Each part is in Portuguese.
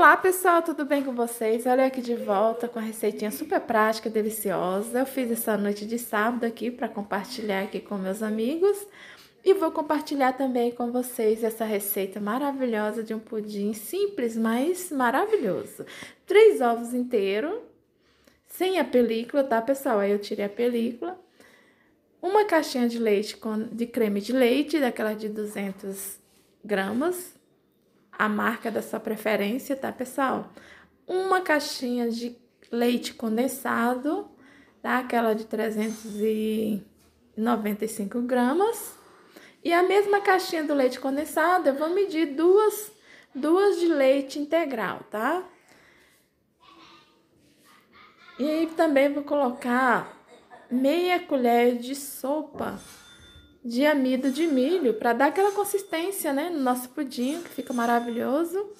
Olá pessoal, tudo bem com vocês? Olha eu aqui de volta com a receitinha super prática, deliciosa. Eu fiz essa noite de sábado aqui para compartilhar aqui com meus amigos e vou compartilhar também com vocês essa receita maravilhosa de um pudim simples, mas maravilhoso. Três ovos inteiro, sem a película, tá pessoal? Aí eu tirei a película. Uma caixinha de leite com, de creme de leite, daquela de 200 gramas, a marca da sua preferência, tá, pessoal? Uma caixinha de leite condensado, tá? Aquela de 395 gramas. E a mesma caixinha do leite condensado, eu vou medir duas, duas de leite integral, tá? E aí também vou colocar meia colher de sopa de amido de milho para dar aquela consistência, né, no nosso pudim, que fica maravilhoso.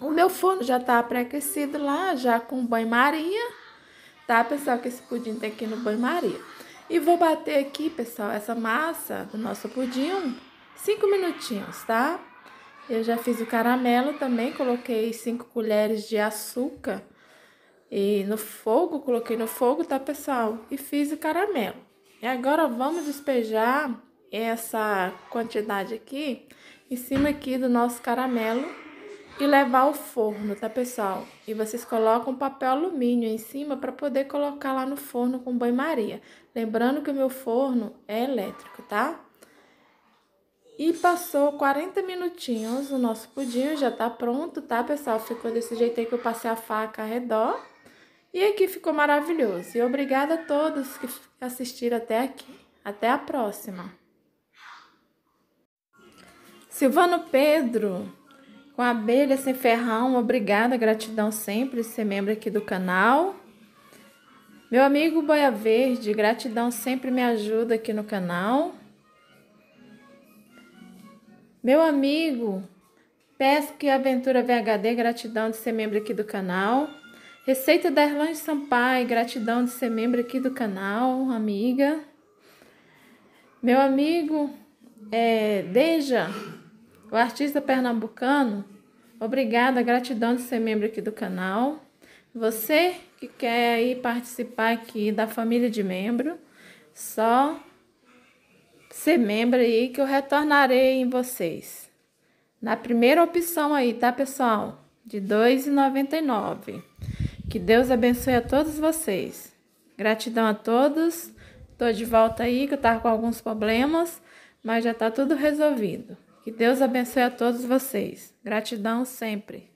O meu forno já tá pré-aquecido lá, já com banho-maria, tá, pessoal, que esse pudim tem aqui no banho-maria. E vou bater aqui, pessoal, essa massa do nosso pudim, cinco minutinhos, tá? Eu já fiz o caramelo também, coloquei cinco colheres de açúcar e no fogo, coloquei no fogo, tá, pessoal? E fiz o caramelo. E agora vamos despejar essa quantidade aqui em cima aqui do nosso caramelo e levar ao forno, tá pessoal? E vocês colocam papel alumínio em cima para poder colocar lá no forno com banho-maria. Lembrando que o meu forno é elétrico, tá? E passou 40 minutinhos, o nosso pudim já tá pronto, tá pessoal? Ficou desse jeito aí que eu passei a faca ao redor. E aqui ficou maravilhoso. E obrigada a todos que assistiram até aqui. Até a próxima. Silvano Pedro, com abelha sem ferrão, obrigada, gratidão sempre ser membro aqui do canal. Meu amigo Boia Verde, gratidão sempre me ajuda aqui no canal. Meu amigo peço e Aventura VHD, gratidão de ser membro aqui do canal. Receita da Erlange Sampaio, gratidão de ser membro aqui do canal, amiga. Meu amigo é, Deja, o artista pernambucano, obrigada, gratidão de ser membro aqui do canal. Você que quer aí participar aqui da família de membro, só ser membro aí que eu retornarei em vocês. Na primeira opção aí, tá, pessoal? De R$ 2,99. Que Deus abençoe a todos vocês. Gratidão a todos. Estou de volta aí, que eu estava com alguns problemas, mas já está tudo resolvido. Que Deus abençoe a todos vocês. Gratidão sempre.